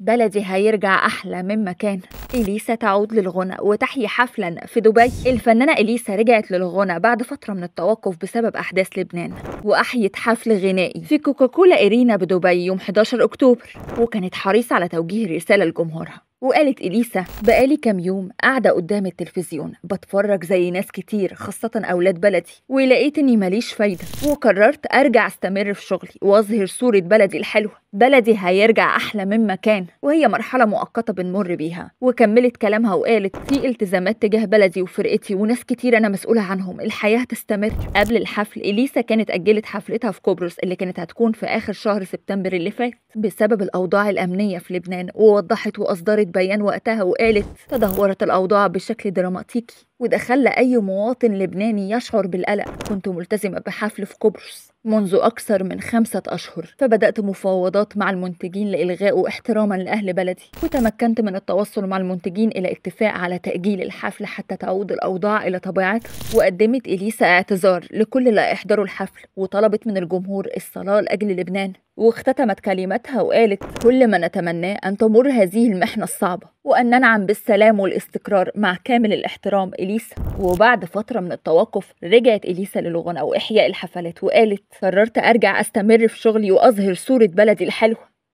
بلدي هيرجع أحلى مما كان إليسا تعود للغنى وتحيي حفلا في دبي الفنانة إليسا رجعت للغنى بعد فترة من التوقف بسبب أحداث لبنان وأحيت حفل غنائي في كوكاكولا إرينا بدبي يوم 11 أكتوبر وكانت حريصة على توجيه رسالة لجمهورها وقالت إليسا بقالي كام يوم قاعدة قدام التلفزيون بتفرج زي ناس كتير خاصة أولاد بلدي ولقيت إني ماليش فايدة وقررت أرجع أستمر في شغلي وأظهر صورة بلدي الحلوة بلدي هيرجع أحلى مما كان وهي مرحلة مؤقتة بنمر بيها وكملت كلامها وقالت في التزامات تجاه بلدي وفرقتي وناس كتير أنا مسؤولة عنهم الحياة هتستمر قبل الحفل إليسا كانت أجلت حفلتها في قبرص اللي كانت هتكون في آخر شهر سبتمبر اللي فات بسبب الأوضاع الأمنية في لبنان ووضحت وأصدرت بيان وقتها وقالت تدهورت الأوضاع بشكل دراماتيكي وده خلى أي مواطن لبناني يشعر بالقلق كنت ملتزمة بحفل في قبرص منذ أكثر من خمسة أشهر فبدأت مفاوضات مع المنتجين لإلغائه احتراما لأهل بلدي وتمكنت من التوصل مع المنتجين إلى اتفاق على تأجيل الحفل حتى تعود الأوضاع إلى طبيعتها وقدمت إليسا اعتذار لكل اللي احضروا الحفل وطلبت من الجمهور الصلاة لأجل لبنان واختتمت كلمتها وقالت كل ما نتمناه أن تمر هذه المحنة الصعبة وأن ننعم بالسلام والاستقرار مع كامل الاحترام إليسا وبعد فترة من التوقف رجعت إليسا للغنى وإحياء الحفلات وقالت قررت أرجع أستمر في شغلي وأظهر صورة بلدي الحلوة